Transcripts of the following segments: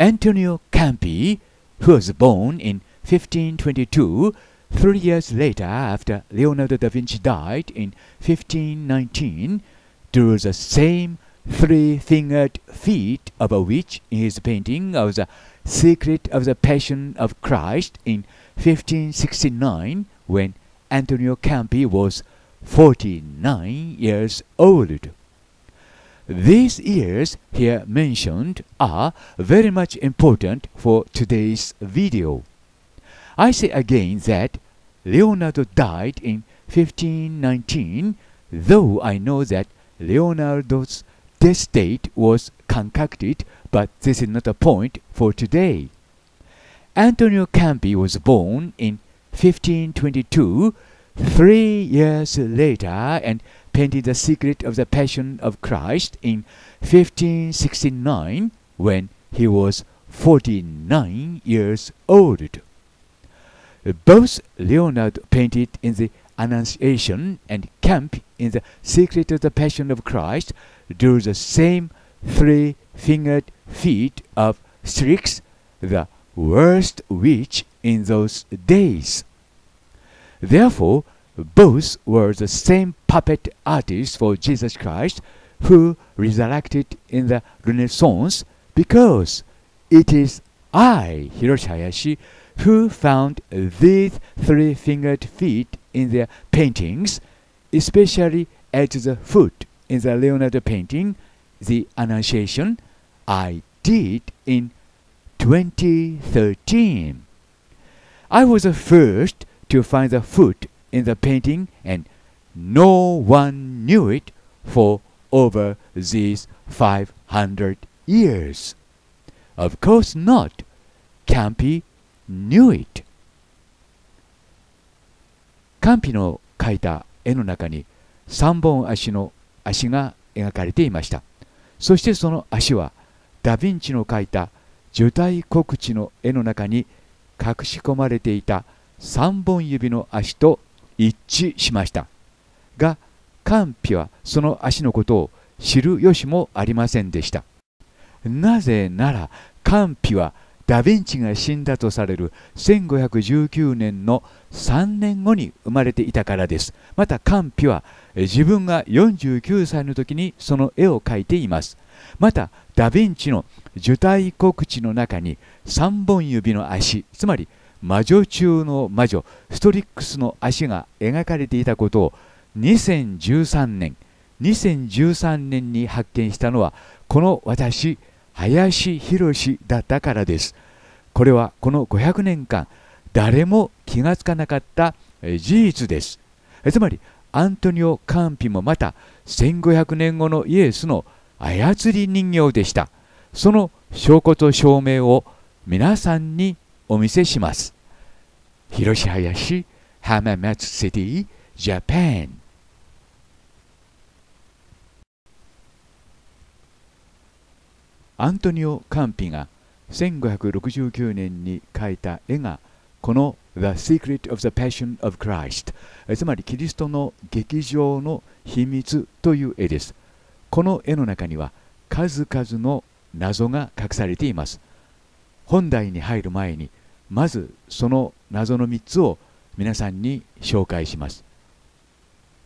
Antonio Campi, who was born in 1522, three years later after Leonardo da Vinci died in 1519, drew the same three fingered feet over which in his painting of the Secret of the Passion of Christ in 1569 when Antonio Campi was 49 years old. These years here mentioned are very much important for today's video. I say again that Leonardo died in 1519, though I know that Leonardo's death date was concocted, but this is not a point for today. Antonio Campi was born in 1522, three years later, and painted the secret of the Passion of Christ in 1569 when he was 49 years old. Both Leonardo painted in the Annunciation and Camp in the Secret of the Passion of Christ do the same three fingered feat of Strix, the worst witch in those days. Therefore, both were the same puppet artists for Jesus Christ, who resurrected in the Renaissance, because it is I, Hiroshi Hayashi, who found these three fingered feet in their paintings, especially at the foot in the Leonardo painting, The Annunciation, I did in 2013. I was the first to find the foot in the painting, and no one knew it for over these 500 years. Of course not. Campy knew it. カンピの描いた絵の中に3本足の足が描かれていましたそしてその足はダ・ヴィンチの描いた受胎告知の絵の中に隠し込まれていた3本指の足と一致しましたがンピはその足のことを知る由もありませんでしたなぜならンピはダ・ヴィンチが死んだとされる1519年の3年後に生まれていたからですまたカンピは自分が49歳の時にその絵を描いていますまたダ・ヴィンチの受胎告知の中に3本指の足つまり魔女中の魔女ストリックスの足が描かれていたことを2013年2013年に発見したのはこの私林博だったからですこれはこの500年間誰も気がつかなかった事実ですつまりアントニオ・カンピもまた1500年後のイエスの操り人形でしたその証拠と証明を皆さんにお見せします。広し林浜松シティジャパンアントニオ・カンピが1569年に描いた絵がこの The Secret of the Passion of Christ つまりキリストの劇場の秘密という絵ですこの絵の中には数々の謎が隠されています本題に入る前にまずその謎の3つを皆さんに紹介します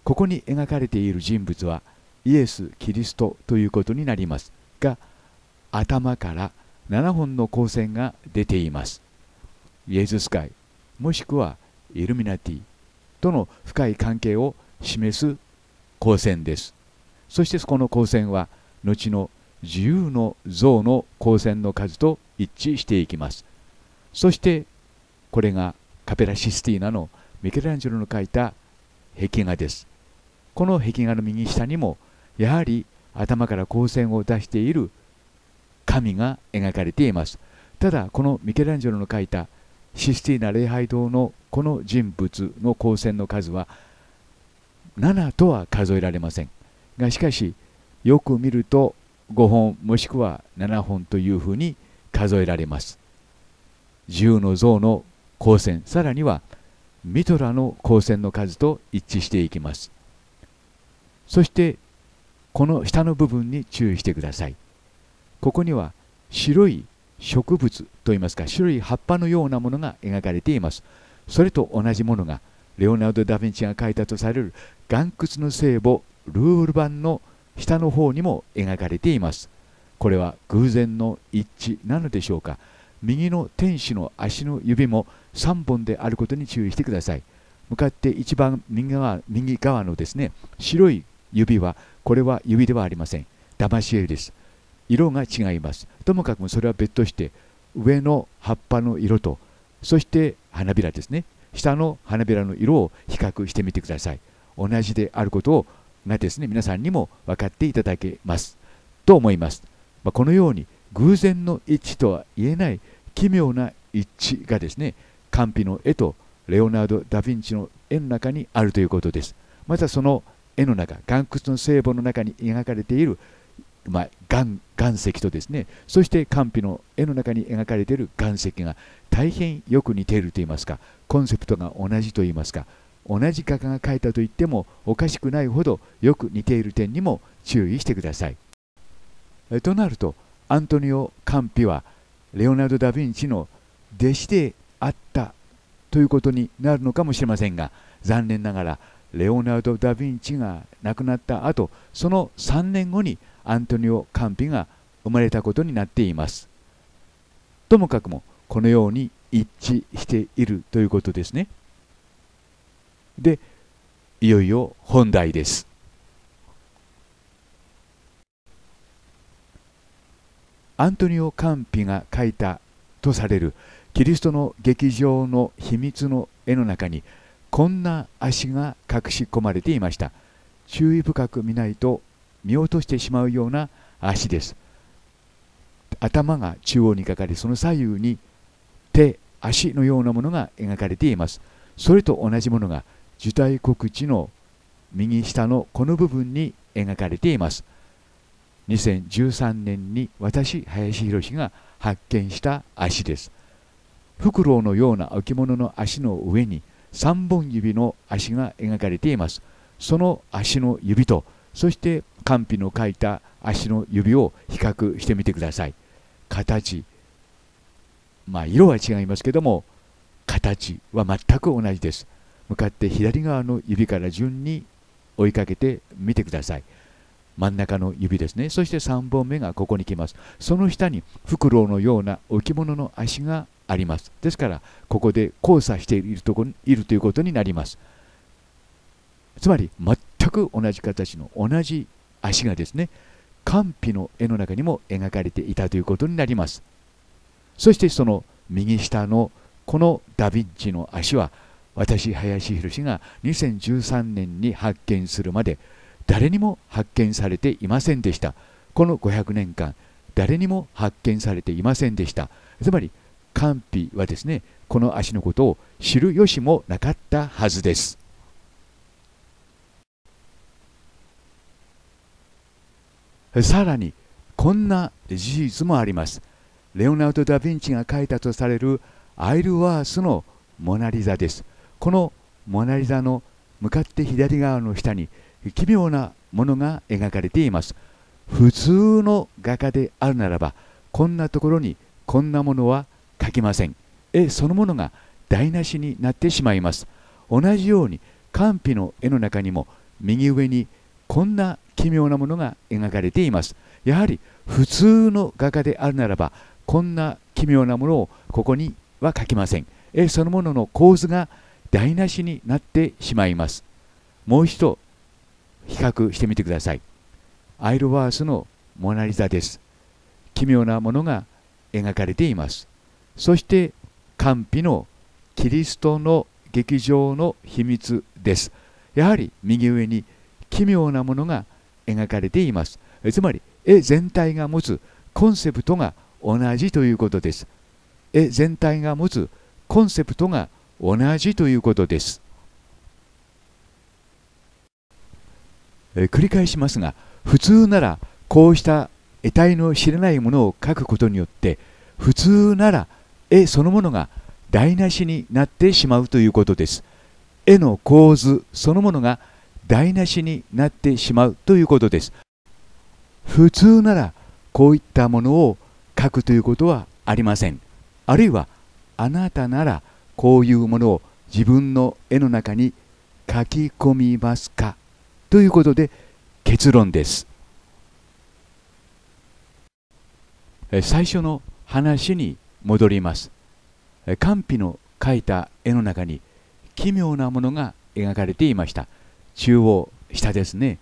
ここに描かれている人物はイエス・キリストということになりますが頭から7本の光線が出ていますイエズス会もしくはイルミナティとの深い関係を示す光線ですそしてこの光線は後の自由の像の光線の数と一致していきますそしてこれがカペラ・システィーナのミケランジェロの描いた壁画です。この壁画の右下にもやはり頭から光線を出している神が描かれています。ただこのミケランジェロの描いたシスティーナ礼拝堂のこの人物の光線の数は7とは数えられませんがしかしよく見ると5本もしくは7本というふうに数えられます10の像の光線さらにはミトラの光線の数と一致していきますそしてこの下の部分に注意してくださいここには白い植物といいますか白い葉っぱのようなものが描かれていますそれと同じものがレオナルド・ダ・ヴィンチが描いたとされる岩窟の聖母ルール版の下の方にも描かれていますこれは偶然の一致なのでしょうか右の天使の足の指も3本であることに注意してください。向かって一番右側右側のですね白い指はこれは指ではありません。騙し絵です。色が違います。ともかくそれは別として上の葉っぱの色とそして花びらですね下の花びらの色を比較してみてください。同じであることをがですね皆さんにも分かっていただけますと思います。まあ、このように偶然の一致とは言えない奇妙な一致がですねカンピの絵とレオナード・ダ・ヴィンチの絵の中にあるということですまたその絵の中岩窟の聖母の中に描かれている、まあ、岩岩石とですねそしてカンピの絵の中に描かれている岩石が大変よく似ているといいますかコンセプトが同じといいますか同じ画家が描いたといってもおかしくないほどよく似ている点にも注意してください。となるとアントニオ・カンピはレオナルド・ダ・ヴィンチの弟子であったということになるのかもしれませんが残念ながらレオナルド・ダ・ヴィンチが亡くなった後その3年後にアントニオ・カンピが生まれたことになっていますともかくもこのように一致しているということですねでいよいよ本題ですアントニオ・カンピが描いたとされるキリストの劇場の秘密の絵の中にこんな足が隠し込まれていました注意深く見ないと見落としてしまうような足です頭が中央にかかりその左右に手足のようなものが描かれていますそれと同じものが受胎告知の右下のこの部分に描かれています2013年に私林博が発見した足ですフクロウのような置物の足の上に3本指の足が描かれていますその足の指とそして官費の書いた足の指を比較してみてください形まあ色は違いますけども形は全く同じです向かって左側の指から順に追いかけてみてください真ん中の指ですねそして3本目がここに来ますその下にフクロウのような置物の足がありますですからここで交差しているとこいるということになりますつまり全く同じ形の同じ足がですね完費の絵の中にも描かれていたということになりますそしてその右下のこのダ・ヴィンチの足は私林博が2013年に発見するまで誰にも発見されていませんでしたこの500年間誰にも発見されていませんでしたつまり官費はですねこの足のことを知る由もなかったはずですさらにこんな事実もありますレオナルド・ダ・ヴィンチが描いたとされるアイルワースのモナ・リザですこのモナ・リザの向かって左側の下に奇妙なものが描かれています普通の画家であるならばこんなところにこんなものは描きません絵そのものが台無しになってしまいます同じように完費の絵の中にも右上にこんな奇妙なものが描かれていますやはり普通の画家であるならばこんな奇妙なものをここには描きません絵そのものの構図が台無しになってしまいますもう一度比較してみてください。アイルワースのモナリザです。奇妙なものが描かれています。そして、神秘のキリストの劇場の秘密です。やはり右上に奇妙なものが描かれています。つまり、絵全体が持つコンセプトが同じということです。絵全体が持つコンセプトが同じということです。え繰り返しますが普通ならこうした得体の知れないものを書くことによって普通なら絵そのものが台無しになってしまうということです絵の構図そのものが台無しになってしまうということです普通ならこういったものを書くということはありませんあるいはあなたならこういうものを自分の絵の中に書き込みますかということで結論です最初の話に戻ります神秘の描いた絵の中に奇妙なものが描かれていました中央下ですね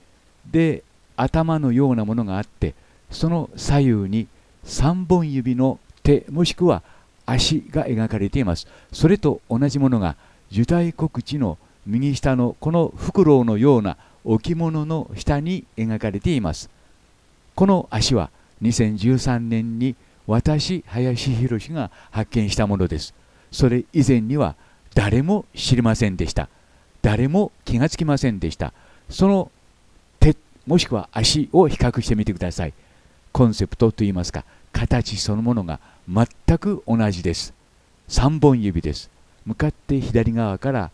で頭のようなものがあってその左右に3本指の手もしくは足が描かれていますそれと同じものが受胎告知の右下のこのフクロウのような置物の下に描かれていますこの足は2013年に私林博が発見したものですそれ以前には誰も知りませんでした誰も気がつきませんでしたその手もしくは足を比較してみてくださいコンセプトといいますか形そのものが全く同じです3本指です向かって左側から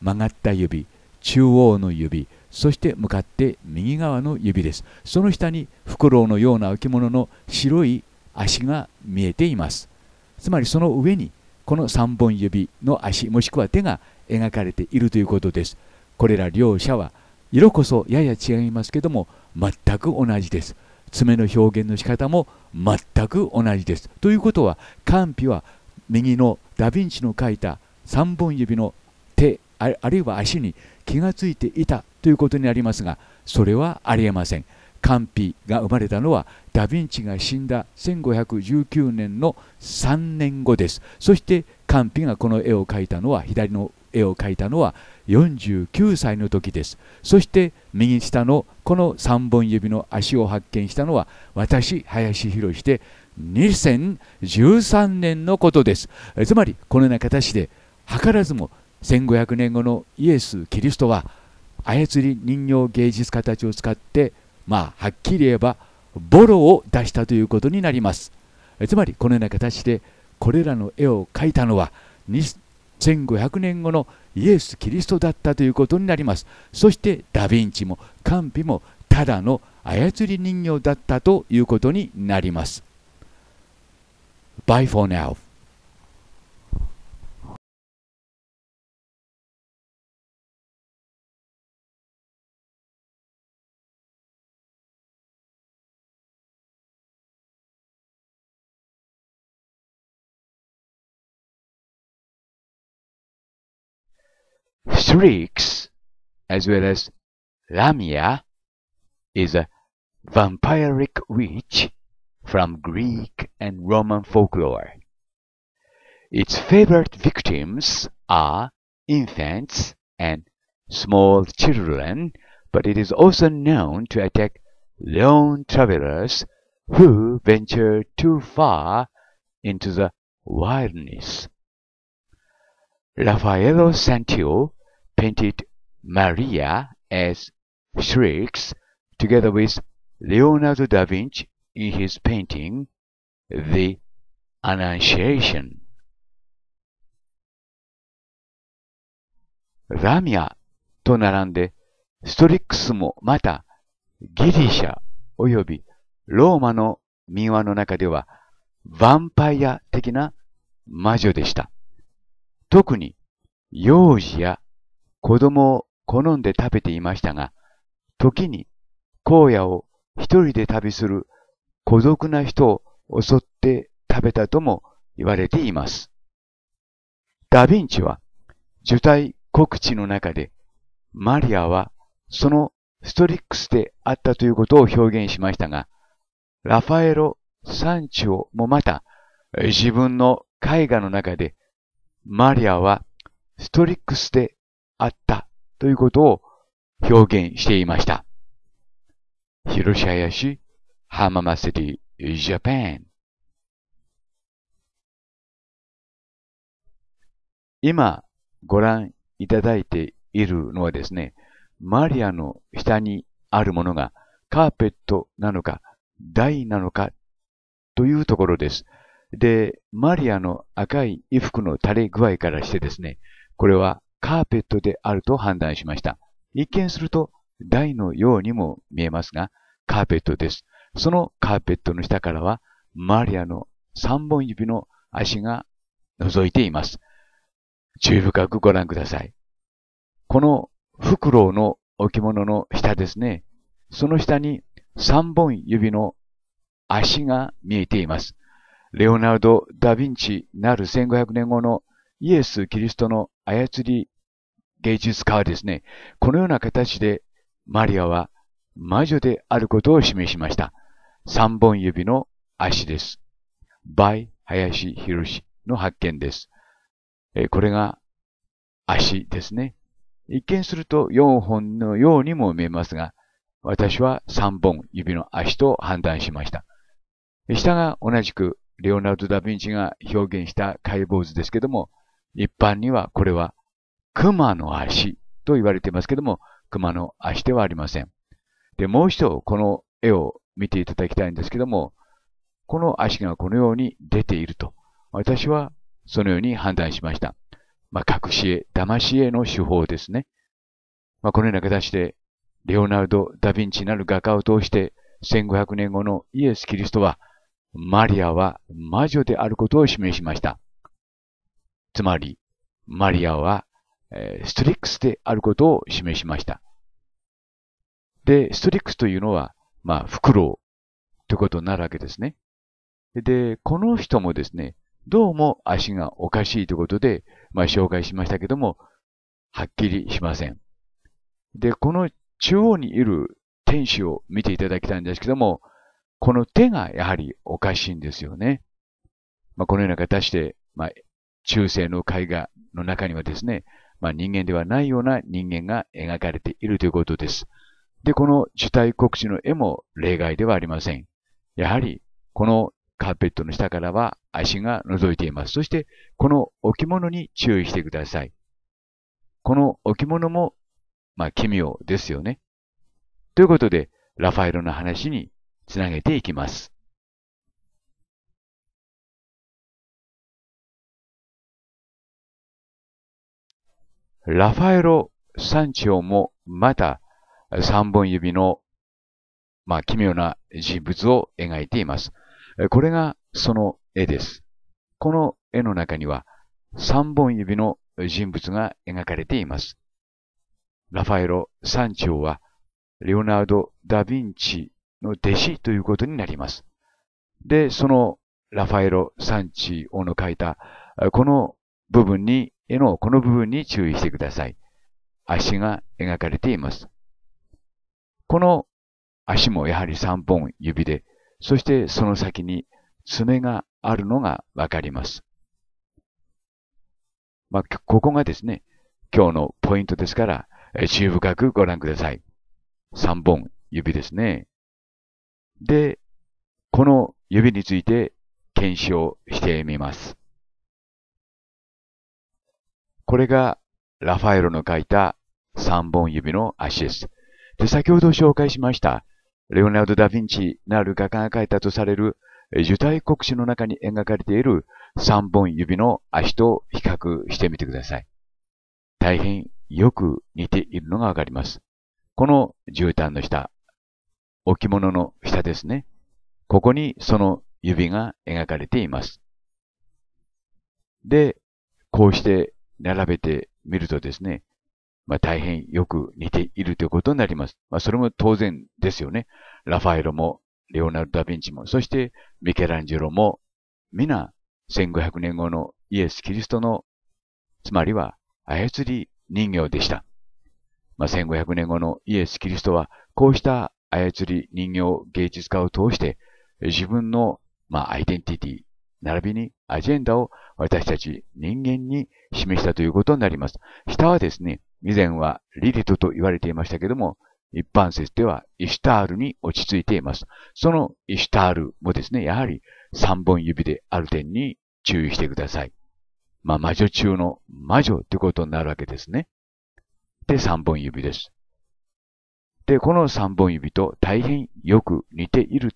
曲がった指中央の指そして向かって右側の指ですその下にフクロウのような置物の白い足が見えていますつまりその上にこの3本指の足もしくは手が描かれているということですこれら両者は色こそやや違いますけども全く同じです爪の表現の仕方も全く同じですということはカンピは右のダ・ヴィンチの描いた3本指の手あるいは足に気がついていたということになりますがそれはありえません完ピが生まれたのはダ・ヴィンチが死んだ1519年の3年後ですそして完ピがこの絵を描いたのは左の絵を描いたのは49歳の時ですそして右下のこの3本指の足を発見したのは私林博で2013年のことですつまりこのような形で図らずも1500年後のイエス・キリストは操り人形芸術家たちを使ってまあはっきり言えばボロを出したということになりますつまりこのような形でこれらの絵を描いたのは2 5 0 0年後のイエス・キリストだったということになりますそしてダ・ヴィンチもカンピもただの操り人形だったということになります Bye for now Strix, as well as Lamia, is a vampiric witch from Greek and Roman folklore. Its favorite victims are infants and small children, but it is also known to attack lone travelers who venture too far into the wilderness. ラファエロ・サンティオ painted Maria as Shrieks together with Leonardo da Vinci in his painting The Annunciation. ラミアと並んで、ストリックスもまたギリシャ及びローマの民話の中ではヴァンパイア的な魔女でした。特に幼児や子供を好んで食べていましたが、時に荒野を一人で旅する孤独な人を襲って食べたとも言われています。ダヴィンチは受胎告知の中でマリアはそのストリックスであったということを表現しましたが、ラファエロ・サンチオもまた自分の絵画の中でマリアはストリックスであったということを表現していました。広島やし、浜松市、ジャパン。今ご覧いただいているのはですね、マリアの下にあるものがカーペットなのか台なのかというところです。で、マリアの赤い衣服の垂れ具合からしてですね、これはカーペットであると判断しました。一見すると台のようにも見えますが、カーペットです。そのカーペットの下からは、マリアの三本指の足が覗いています。注意深くご覧ください。このフクロウの置物の下ですね。その下に三本指の足が見えています。レオナルド・ダ・ヴィンチなる1500年後のイエス・キリストの操り芸術家はですね、このような形でマリアは魔女であることを示しました。三本指の足です。ヤシ・林博士の発見です。これが足ですね。一見すると四本のようにも見えますが、私は三本指の足と判断しました。下が同じくレオナルド・ダ・ヴィンチが表現した解剖図ですけども、一般にはこれは熊の足と言われていますけども、熊の足ではありません。で、もう一度この絵を見ていただきたいんですけども、この足がこのように出ていると、私はそのように判断しました。まあ、隠し絵、騙し絵の手法ですね。まあ、このような形で、レオナルド・ダ・ヴィンチなる画家を通して、1500年後のイエス・キリストは、マリアは魔女であることを示しました。つまり、マリアは、えストリックスであることを示しました。で、ストリックスというのは、まあ、フクロウということになるわけですね。で、この人もですね、どうも足がおかしいということで、まあ、紹介しましたけども、はっきりしません。で、この中央にいる天使を見ていただきたいんですけども、この手がやはりおかしいんですよね。まあ、このような形で、まあ、中世の絵画の中にはですね、まあ、人間ではないような人間が描かれているということです。で、この受胎告知の絵も例外ではありません。やはり、このカーペットの下からは足が覗いています。そして、この置物に注意してください。この置物も、まあ、奇妙ですよね。ということで、ラファエロの話につなげていきます。ラファエロ・サンチオもまた3本指の、まあ、奇妙な人物を描いています。これがその絵です。この絵の中には3本指の人物が描かれています。ラファエロ・サンチオは、レオナルド・ダ・ヴィンチの弟子ということになります。で、そのラファエロ・サンチの書いた、この部分に、絵のこの部分に注意してください。足が描かれています。この足もやはり3本指で、そしてその先に爪があるのがわかります。まあ、ここがですね、今日のポイントですから、注意深くご覧ください。3本指ですね。で、この指について検証してみます。これがラファエロの書いた3本指の足です。で、先ほど紹介しました、レオナルド・ダ・ヴィンチなる画家が描いたとされる受胎国史の中に描かれている3本指の足と比較してみてください。大変よく似ているのがわかります。この絨毯の下、置物の下ですね。ここにその指が描かれています。で、こうして並べてみるとですね、まあ、大変よく似ているということになります。まあ、それも当然ですよね。ラファエロも、レオナルド・ダ・ヴィンチも、そしてミケランジェロも、皆1500年後のイエス・キリストの、つまりは操り人形でした。まあ、1500年後のイエス・キリストは、こうした操り、人形、芸術家を通して、自分の、まあ、アイデンティティ、並びにアジェンダを私たち人間に示したということになります。下はですね、以前はリリトと言われていましたけども、一般説ではイシュタールに落ち着いています。そのイシュタールもですね、やはり三本指である点に注意してください。まあ、魔女中の魔女ということになるわけですね。で、三本指です。で、この3本指と大変よく似ている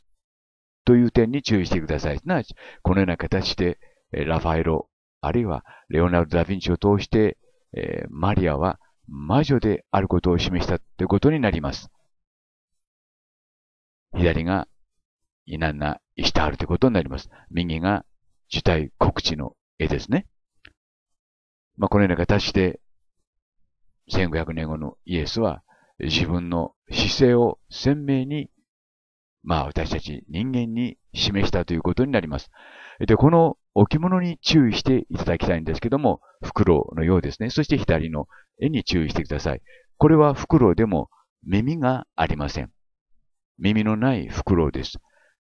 という点に注意してください。すなわち、このような形で、ラファエロ、あるいはレオナルド・ダ・ヴィンチを通して、えー、マリアは魔女であることを示したということになります。左が、イナンナ・イシタールということになります。右が、受胎告知の絵ですね。まあ、このような形で、1500年後のイエスは、自分の姿勢を鮮明に、まあ私たち人間に示したということになります。で、この置物に注意していただきたいんですけども、袋のようですね。そして左の絵に注意してください。これは袋でも耳がありません。耳のない袋です。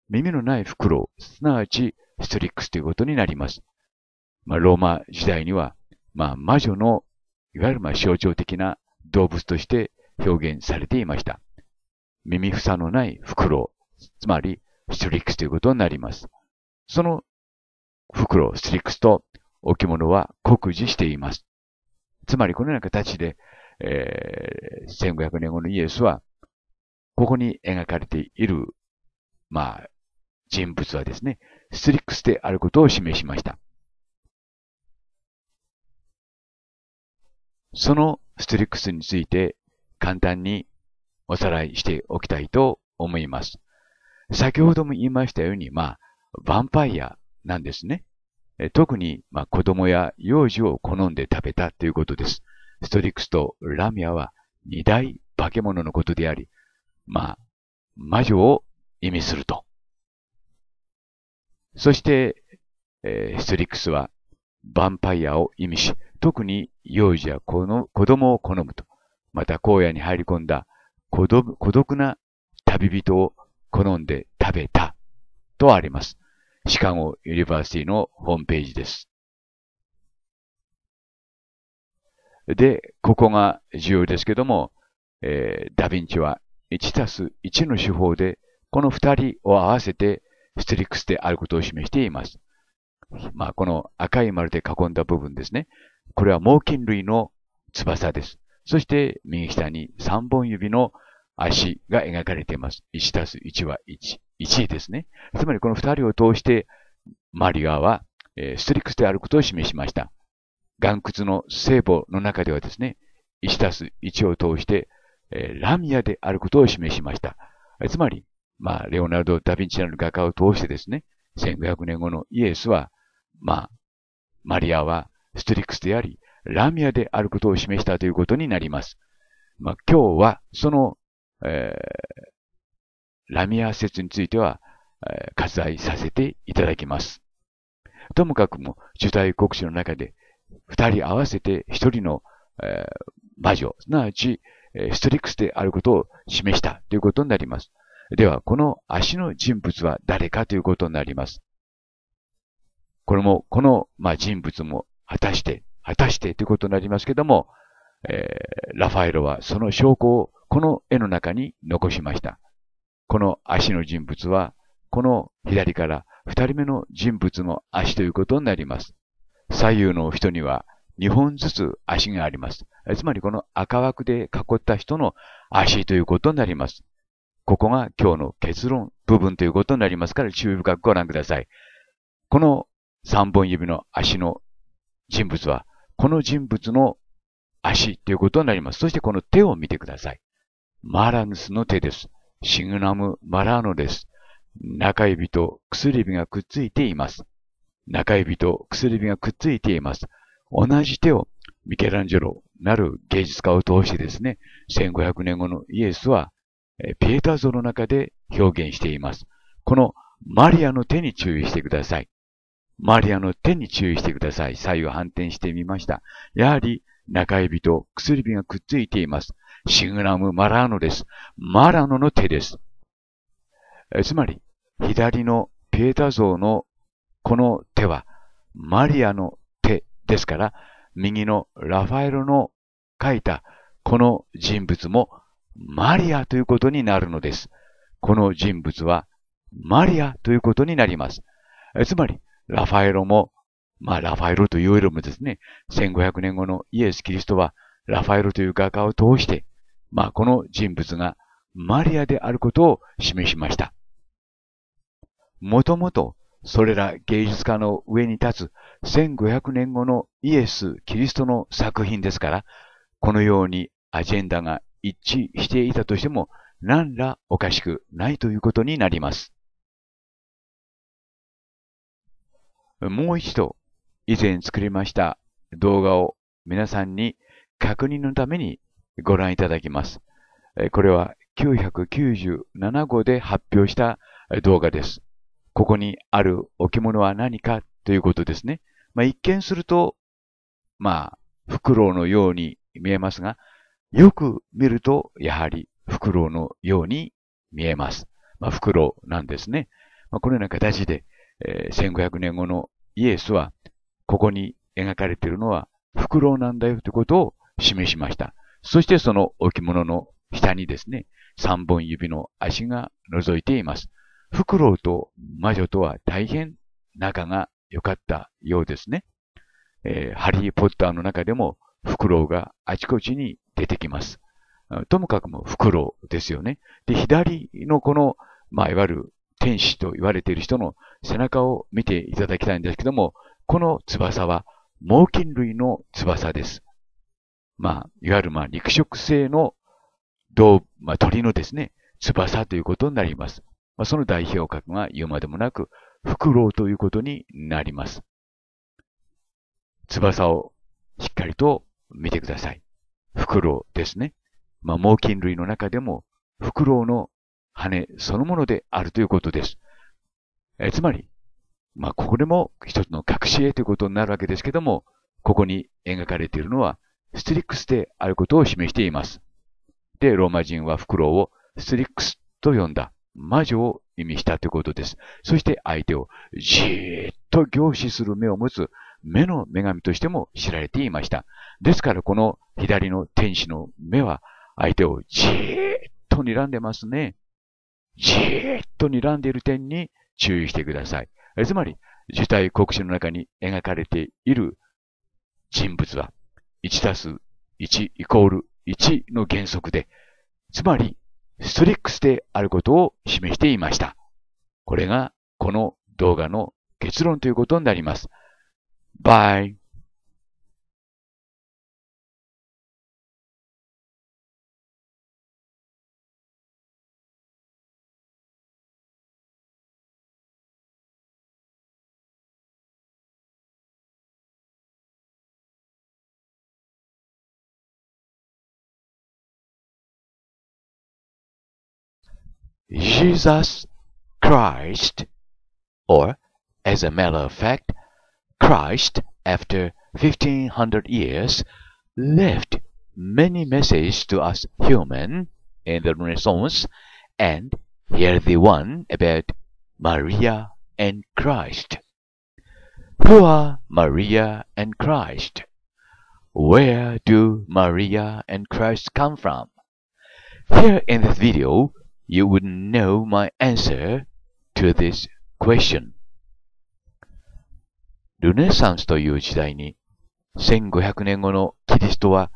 耳のない袋、すなわちストリックスということになります。まあ、ローマ時代には、まあ、魔女の、いわゆるまあ象徴的な動物として表現されていました。耳房のない袋、つまりストリックスということになります。その袋、ストリックスと置物は酷似しています。つまりこのような形で、えー、1500年後のイエスは、ここに描かれている、まあ、人物はですね、ストリックスであることを示しました。そのストリックスについて簡単におさらいしておきたいと思います。先ほども言いましたように、まあ、ヴァンパイアなんですね。特に、まあ、子供や幼児を好んで食べたということです。ストリックスとラミアは二大化け物のことであり、まあ、魔女を意味すると。そして、えー、ストリックスはヴァンパイアを意味し、特に幼児や子の子供を好むと。また荒野に入り込んだ孤独な旅人を好んで食べたとあります。シカゴユニバーシティのホームページです。で、ここが重要ですけども、えー、ダヴィンチは1たす1の手法で、この2人を合わせてステリックスであることを示しています。まあ、この赤い丸で囲んだ部分ですね。これは猛禽類の翼です。そして右下に3本指の足が描かれています。1たす1は1。1ですね。つまりこの2人を通して、マリアは、ストリックスであることを示しました。岩窟の聖母の中ではですね、1たす1を通して、ラミアであることを示しました。つまり、まあ、レオナルド・ダ・ヴィンチなる画家を通してですね、1500年後のイエスは、まあ、マリアはストリックスであり、ラミアであることを示したということになります。まあ、今日はその、えー、ラミア説については、えー、割愛させていただきます。ともかくも、受胎国史の中で、二人合わせて一人の、えー、魔女、すなわち、えストリックスであることを示したということになります。では、この足の人物は誰かということになります。これも、この、まあ、人物も果たして果たしてということになりますけども、えー、ラファエロはその証拠をこの絵の中に残しました。この足の人物は、この左から二人目の人物の足ということになります。左右の人には二本ずつ足があります。つまりこの赤枠で囲った人の足ということになります。ここが今日の結論部分ということになりますから注意深くご覧ください。この三本指の足の人物はこの人物の足ということになります。そしてこの手を見てください。マラヌスの手です。シグナム・マラーノです。中指と薬指がくっついています。中指と薬指がくっついています。同じ手をミケランジェロなる芸術家を通してですね、1500年後のイエスはピエタ像の中で表現しています。このマリアの手に注意してください。マリアの手に注意してください。左右反転してみました。やはり、中指と薬指がくっついています。シグラム・マラーノです。マラノの手です。つまり、左のピエタ像のこの手は、マリアの手ですから、右のラファエロの書いたこの人物もマリアということになるのです。この人物はマリアということになります。つまり、ラファエロも、まあ、ラファエロというよりもですね、1500年後のイエス・キリストは、ラファエロという画家を通して、まあ、この人物がマリアであることを示しました。もともと、それら芸術家の上に立つ1500年後のイエス・キリストの作品ですから、このようにアジェンダが一致していたとしても、何らおかしくないということになります。もう一度以前作りました動画を皆さんに確認のためにご覧いただきます。これは997号で発表した動画です。ここにある置物は何かということですね。まあ、一見すると、まあ、フクロウのように見えますが、よく見ると、やはりフクロウのように見えます。まあ、フクロウなんですね。まあ、このような形で、1500年後のイエスは、ここに描かれているのは、フクロウなんだよということを示しました。そしてその置物の下にですね、三本指の足が覗いています。フクロウと魔女とは大変仲が良かったようですね。えー、ハリー・ポッターの中でもフクロウがあちこちに出てきます。ともかくもフクロウですよね。で、左のこの、まあ、いわゆる天使と言われている人の背中を見ていただきたいんですけども、この翼は猛禽類の翼です。まあ、いわゆるまあ肉食性の動、まあ、鳥のですね、翼ということになります。まあ、その代表格が言うまでもなく、フクロウということになります。翼をしっかりと見てください。フクロウですね。まあ、猛禽類の中でも、フクロウの羽そのものであるということです。えつまり、まあ、これも一つの隠し絵ということになるわけですけども、ここに描かれているのは、ステリックスであることを示しています。で、ローマ人はフクロウをステリックスと呼んだ魔女を意味したということです。そして相手をじーっと凝視する目を持つ目の女神としても知られていました。ですからこの左の天使の目は相手をじーっと睨んでますね。じーっと睨んでいる点に注意してください。つまり、受体告知の中に描かれている人物は、1たす1イコール1の原則で、つまり、ストリックスであることを示していました。これが、この動画の結論ということになります。Bye. Jesus Christ, or, as a matter of fact, Christ after 1500 years left many messages to us human in the Renaissance, and here the one about Maria and Christ. Who are Maria and Christ? Where do Maria and Christ come from? Here in this video, you would know my answer to this question. ルネサンスという時代に、1500年後のキリストは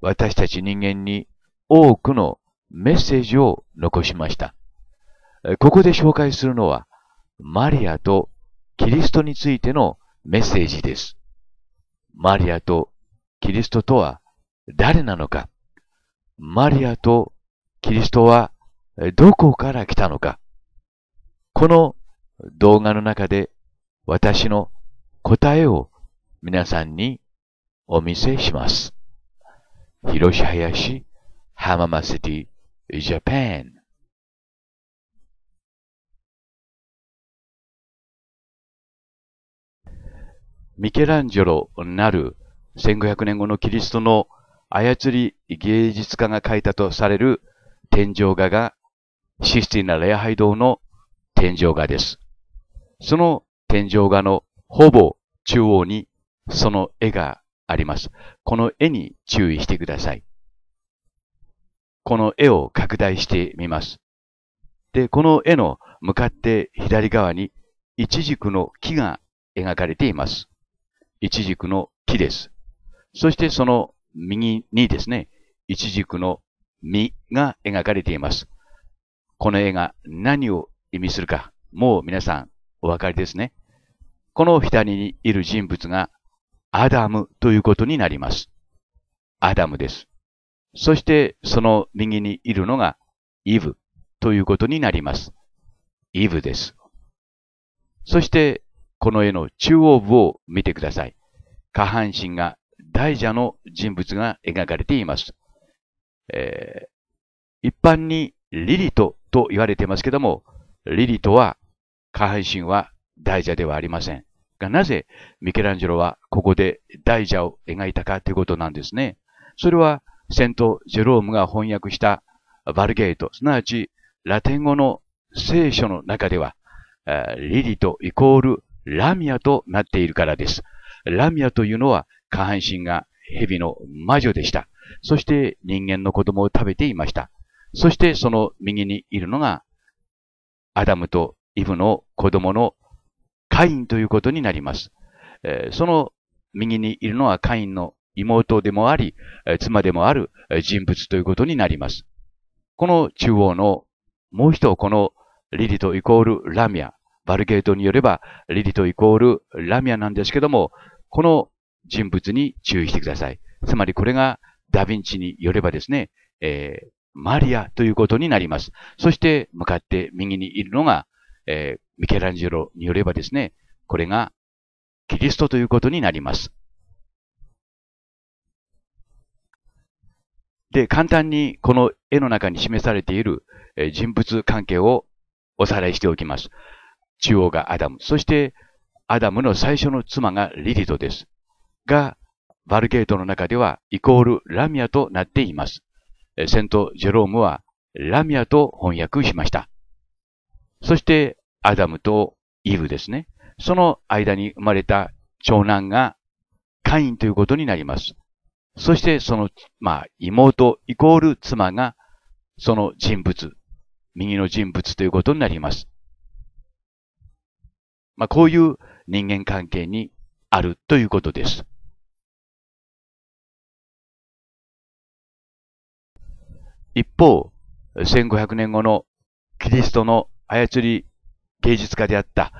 私たち人間に多くのメッセージを残しました。ここで紹介するのは、マリアとキリストについてのメッセージです。マリアとキリストとは誰なのかマリアとキリストはどこから来たのか。この動画の中で私の答えを皆さんにお見せします。広し林浜マシティジャパンミケランジェロなる1500年後のキリストの操り芸術家が描いたとされる天井画がシスティナ礼拝堂の天井画です。その天井画のほぼ中央にその絵があります。この絵に注意してください。この絵を拡大してみます。で、この絵の向かって左側にイチジクの木が描かれています。イチジクの木です。そしてその右にですね、イチジクの実が描かれています。この絵が何を意味するか、もう皆さんお分かりですね。この左にいる人物がアダムということになります。アダムです。そしてその右にいるのがイブということになります。イブです。そしてこの絵の中央部を見てください。下半身が大蛇の人物が描かれています。えー、一般にリリトと言われていますけども、リリトは、下半身は大蛇ではありません。が、なぜミケランジェロはここで大蛇を描いたかということなんですね。それは、セント・ジェロームが翻訳したバルゲート、すなわちラテン語の聖書の中では、リリトイコールラミアとなっているからです。ラミアというのは下半身が蛇の魔女でした。そして人間の子供を食べていました。そしてその右にいるのが、アダムとイブの子供のカインということになります。えその右にいるのはカインの妹でもあり、妻でもある人物ということになります。この中央のもう一つ、このリリトイコールラミア、バルゲートによればリリトイコールラミアなんですけども、この人物に注意してください。つまりこれがダヴィンチによればですね、えー、マリアということになります。そして向かって右にいるのが、えー、ミケランジェロによればですね、これがキリストということになります。で、簡単にこの絵の中に示されている人物関係をおさらいしておきます。中央がアダム、そしてアダムの最初の妻がリリトです。が、バルゲートの中ではイコールラミアとなっています。セント・ジェロームはラミアと翻訳しました。そしてアダムとイブですね。その間に生まれた長男がカインということになります。そしてその、まあ、妹イコール妻がその人物、右の人物ということになります。まあ、こういう人間関係にあるということです。一方、1500年後のキリストの操り芸術家であった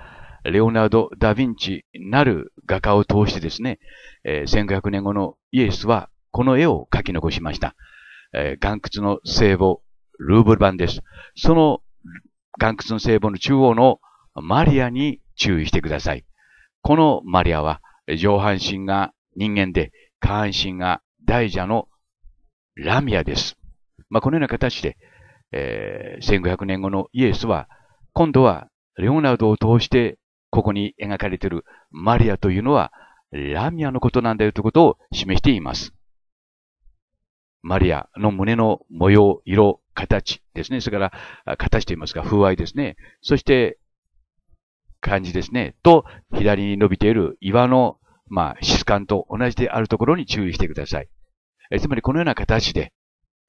レオナルド・ダ・ヴィンチなる画家を通してですね、1500年後のイエスはこの絵を描き残しました。岩窟の聖母、ルーブル版です。その岩窟の聖母の中央のマリアに注意してください。このマリアは上半身が人間で、下半身が大蛇のラミアです。まあ、このような形で、えー、1500年後のイエスは、今度はレオナルドを通して、ここに描かれているマリアというのは、ラミアのことなんだよということを示しています。マリアの胸の模様、色、形ですね。それから、形と言いますか、風合いですね。そして、感じですね。と、左に伸びている岩の、まあ、質感と同じであるところに注意してください。えつまり、このような形で、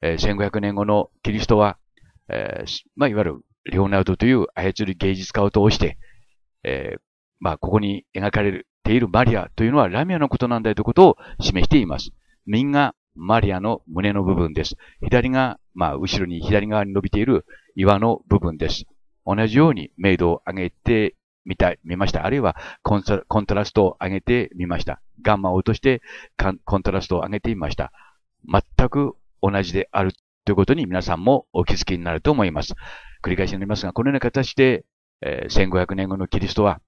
えー、1500年後のキリストは、えー、まあ、いわゆるレオナルドという操り芸術家を通して、えー、まあ、ここに描かれているマリアというのはラミアのことなんだということを示しています。右がマリアの胸の部分です。左が、まあ、後ろに左側に伸びている岩の部分です。同じように明度を上げてみた、見ました。あるいはコンコントラストを上げてみました。ガンマを落としてコントラストを上げてみました。全く同じであるということに皆さんもお気づきになると思います。繰り返しになりますが、このような形で、えー、1500年後のキリストは、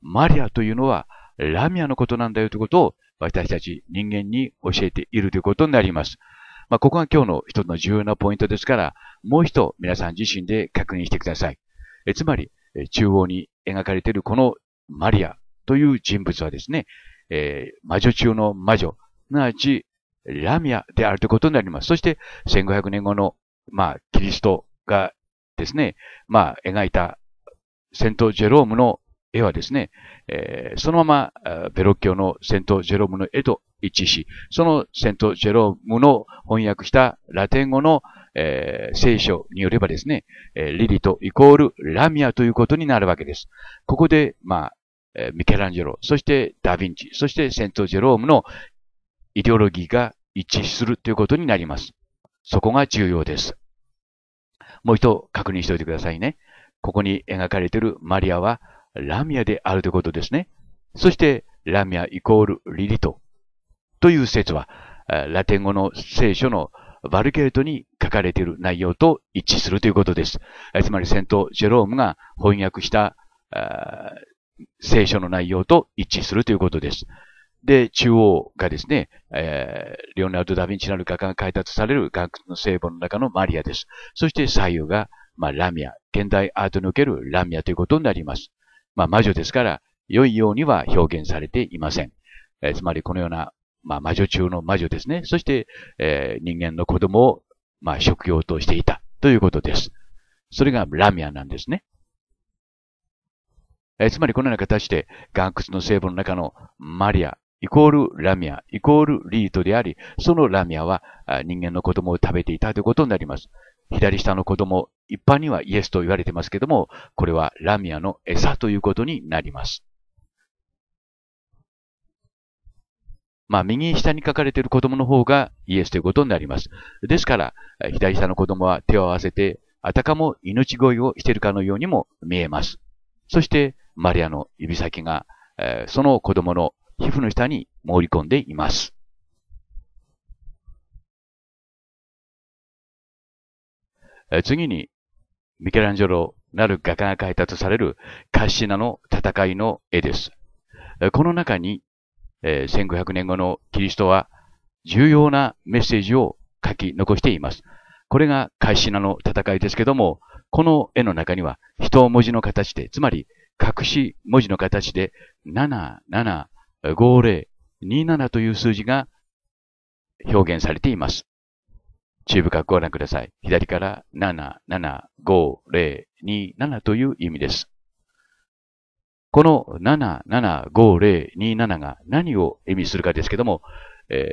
マリアというのはラミアのことなんだよということを私たち人間に教えているということになります。まあ、ここが今日の一つの重要なポイントですから、もう一度皆さん自身で確認してください。えつまり、え中央に描かれているこのマリアという人物はですね、えー、魔女中の魔女、すなわちラミアであるということになります。そして、1500年後の、まあ、キリストがですね、まあ、描いたセント・ジェロームの絵はですね、えー、そのまま、ベロッキョのセント・ジェロームの絵と一致し、そのセント・ジェロームの翻訳したラテン語の、えー、聖書によればですね、えー、リリとイコールラミアということになるわけです。ここで、まあ、ミケランジェロ、そしてダヴィンチ、そしてセント・ジェロームのイデオロギーが一致するということになります。そこが重要です。もう一度確認しておいてくださいね。ここに描かれているマリアはラミアであるということですね。そしてラミアイコールリリトという説は、ラテン語の聖書のバルゲートに書かれている内容と一致するということです。つまり、セント・ジェロームが翻訳した聖書の内容と一致するということです。で、中央がですね、えー、レオナルド・ダ・ヴィンチなる画家が開発される岩窟の聖母の中のマリアです。そして左右が、まあ、ラミア。現代アートにおけるラミアということになります。まあ、魔女ですから、良いようには表現されていません。えー、つまりこのような、まあ、魔女中の魔女ですね。そして、えー、人間の子供を、まあ、職業としていたということです。それがラミアなんですね。えー、つまりこのような形で、岩窟の聖母の中のマリアイコールラミア、イコールリートであり、そのラミアは人間の子供を食べていたということになります。左下の子供、一般にはイエスと言われてますけども、これはラミアの餌ということになります。まあ、右下に書かれている子供の方がイエスということになります。ですから、左下の子供は手を合わせて、あたかも命乞いをしているかのようにも見えます。そして、マリアの指先が、その子供の皮膚の下に潜り込んでいます。次に、ミケランジェロなる画家が描いたとされるカッシナの戦いの絵です。この中に、1500年後のキリストは重要なメッセージを書き残しています。これがカッシナの戦いですけども、この絵の中には一文字の形で、つまり隠し文字の形で、7、7、5027という数字が表現されています。注意深くご覧ください。左から775027という意味です。この775027が何を意味するかですけども、え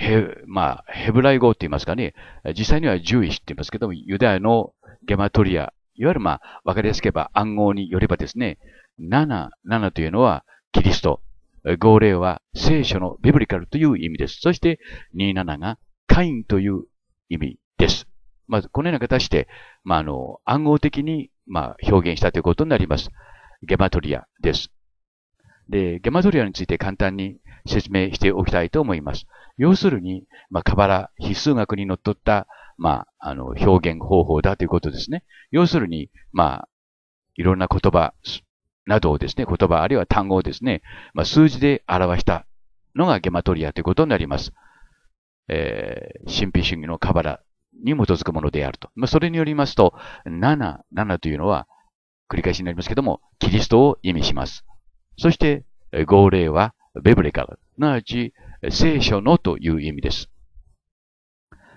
ー、へ、まあ、ヘブライ語って言いますかね、実際には獣医師って言いますけども、ユダヤのゲマトリア、いわゆるまあ、わかりやすければ暗号によればですね、7、7というのはキリスト。号令は聖書のビブリカルという意味です。そして、27がカインという意味です。まず、このような形で、まあ、あの、暗号的に、まあ、表現したということになります。ゲマトリアです。で、ゲマトリアについて簡単に説明しておきたいと思います。要するに、まあ、カバラ、非数学に則っった、まあ、あの、表現方法だということですね。要するに、まあ、いろんな言葉、などをですね、言葉あるいは単語をですね、まあ、数字で表したのがゲマトリアということになります。えー、神秘主義のカバラに基づくものであると。まあ、それによりますと、7、7というのは、繰り返しになりますけども、キリストを意味します。そして、号令はベブレカル、すなわち聖書のという意味です。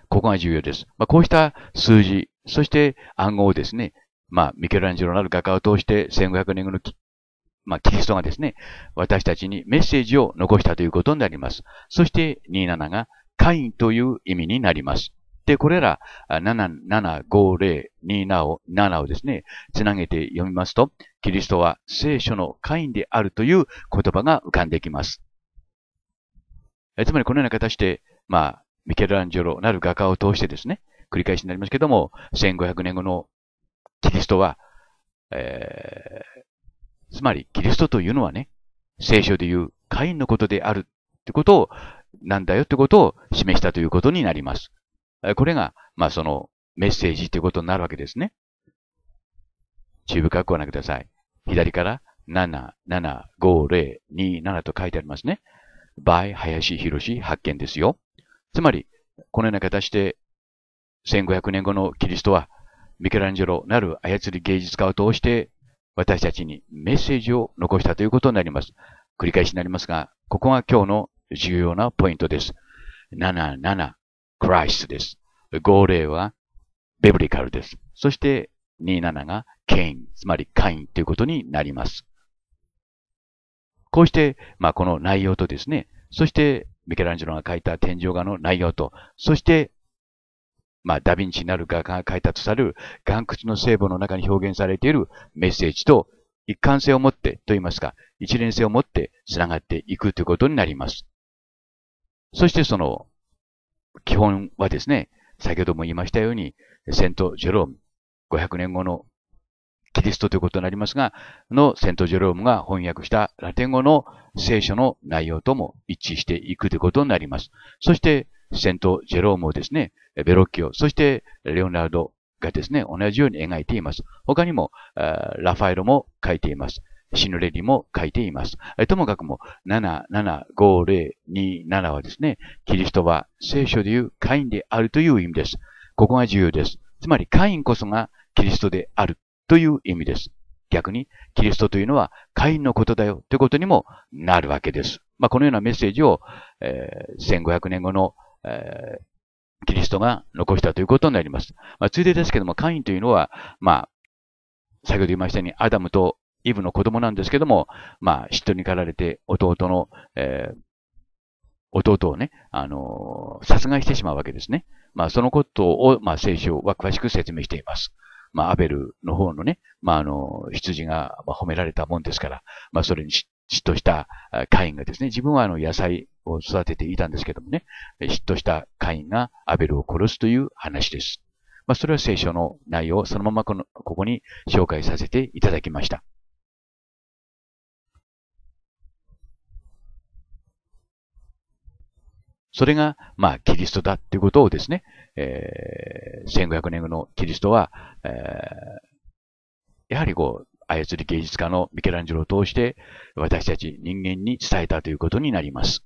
ここが重要です。まあ、こうした数字、そして暗号をですね、まあ、ミケランジェロなる画家を通して1500年後のまあ、キリストがですね、私たちにメッセージを残したということになります。そして27がカインという意味になります。で、これら775027を7をですね、つなげて読みますと、キリストは聖書のカインであるという言葉が浮かんできます。えつまりこのような形で、まあ、ミケランジェロなる画家を通してですね、繰り返しになりますけども、1500年後のキリストは、えー、つまりキリストというのはね、聖書でいうカインのことであるってことを、なんだよってことを示したということになります。これが、まあそのメッセージということになるわけですね。注意深くご覧ください。左から775027と書いてありますね。by 林博発見ですよ。つまり、このような形で1500年後のキリストはミケランジェロなる操り芸術家を通して、私たちにメッセージを残したということになります。繰り返しになりますが、ここが今日の重要なポイントです。77、クライスです。号令はベブリカルです。そして27がケイン、つまりカインということになります。こうして、まあ、この内容とですね、そしてミケランジェロが書いた天井画の内容と、そしてまあ、ダヴィンチなる画家が開拓される岩窟の聖母の中に表現されているメッセージと一貫性を持ってと言いますか、一連性を持って繋がっていくということになります。そしてその基本はですね、先ほども言いましたように、セント・ジェローム、500年後のキリストということになりますが、のセント・ジェロームが翻訳したラテン語の聖書の内容とも一致していくということになります。そして、セント・ジェロームをですね、ベロッキオ、そしてレオナルドがですね、同じように描いています。他にも、ラファエロも描いています。シヌレリも書いています。ともかくも、775027はですね、キリストは聖書でいうカインであるという意味です。ここが重要です。つまり、カインこそがキリストであるという意味です。逆に、キリストというのはカインのことだよということにもなるわけです。まあ、このようなメッセージを、えー、1500年後のえー、キリストが残したということになります。まあ、ついでですけども、カインというのは、まあ、先ほど言いましたように、アダムとイブの子供なんですけども、まあ、嫉妬に駆られて、弟の、えー、弟をね、あのー、殺害してしまうわけですね。まあ、そのことを、まあ、聖書は詳しく説明しています。まあ、アベルの方のね、まあ、あの、羊が褒められたもんですから、まあ、それに嫉妬したカインがですね、自分はあの野菜を育てていたんですけどもね、嫉妬したカインがアベルを殺すという話です。まあ、それは聖書の内容をそのままこのここに紹介させていただきました。それが、まあ、キリストだっていうことをですね、えー、1500年後のキリストは、えー、やはりこう、操り芸術家のミケランジェロを通して、私たち人間に伝えたということになります。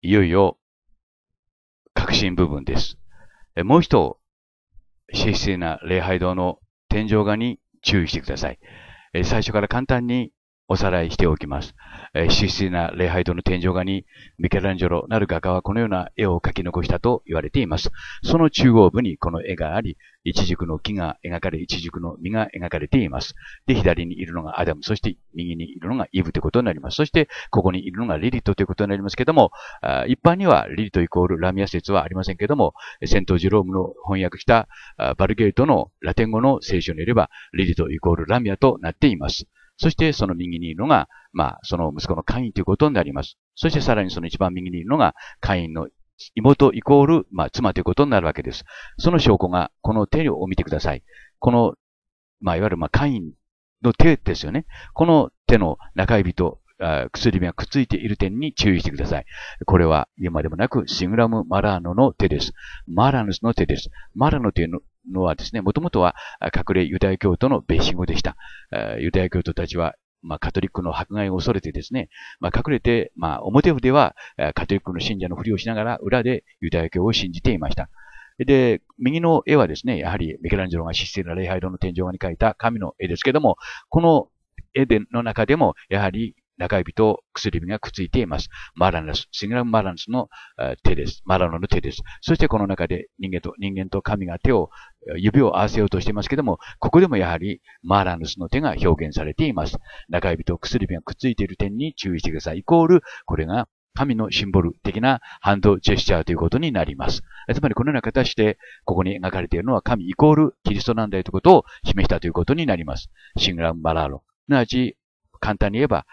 いよいよ、核心部分です。もう一神聖な礼拝堂の天井画に注意してください。最初から簡単におさらいしておきます。えー、ティな礼拝堂の天井画に、ミケランジェロなる画家はこのような絵を描き残したと言われています。その中央部にこの絵があり、一軸の木が描かれ、一軸の実が描かれています。で、左にいるのがアダム、そして右にいるのがイブということになります。そして、ここにいるのがリリットということになりますけども、あ一般にはリリットイコールラミア説はありませんけども、セント・ジロームの翻訳したバルゲートのラテン語の聖書によれば、リリットイコールラミアとなっています。そしてその右にいるのが、まあ、その息子のカインということになります。そしてさらにその一番右にいるのが、カインの妹イコール、まあ、妻ということになるわけです。その証拠が、この手を見てください。この、まあ、いわゆる、まあ、カインの手ですよね。この手の中指と薬指がくっついている点に注意してください。これは今でもなくシグラム・マラーノの手です。マラヌスの手です。マラノというのはですね、もともとは隠れユダヤ教徒のベーシングでした。ユダヤ教徒たちはまあ、カトリックの迫害を恐れてですね、まあ、隠れて、まあ、表では、カトリックの信者のふりをしながら、裏でユダヤ教を信じていました。で、右の絵はですね、やはりミケランジェロが失勢な礼拝堂の天井画に描いた神の絵ですけども、この絵での中でも、やはり中指と薬指がくっついています。マラナス、シグラムマラナスの手です。マラノの手です。そしてこの中で人間と、人間と神が手を、指を合わせようとしていますけども、ここでもやはりマラナスの手が表現されています。中指と薬指がくっついている点に注意してください。イコール、これが神のシンボル的なハンドジェスチャーということになります。つまりこのような形で、ここに描かれているのは神イコールキリストなんだよということを示したということになります。シングラム・マラロすなわち、簡単に言えば、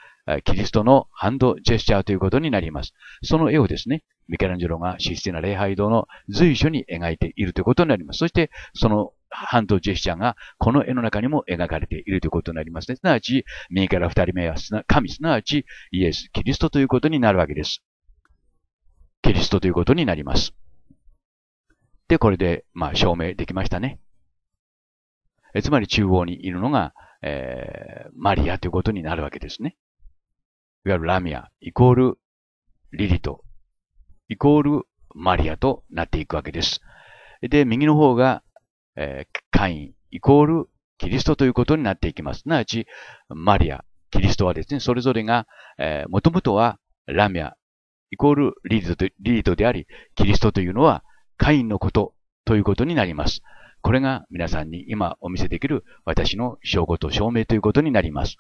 キリストのハンドジェスチャーということになります。その絵をですね、ミケランジェロがシスティナ礼拝堂の随所に描いているということになります。そして、そのハンドジェスチャーがこの絵の中にも描かれているということになりますね。すなわち、右から二人目は神、すなわちイエス、キリストということになるわけです。キリストということになります。で、これで、まあ、証明できましたね。えつまり中央にいるのが、えー、マリアということになるわけですね。いわゆるラミア、イコールリリと、イコールマリアとなっていくわけです。で、右の方が、えー、カイン、イコールキリストということになっていきます。すなわち、マリア、キリストはですね、それぞれが、えー、もともとはラミア、イコールリリトリリトであり、キリストというのはカインのことということになります。これが皆さんに今お見せできる私の証拠と証明ということになります。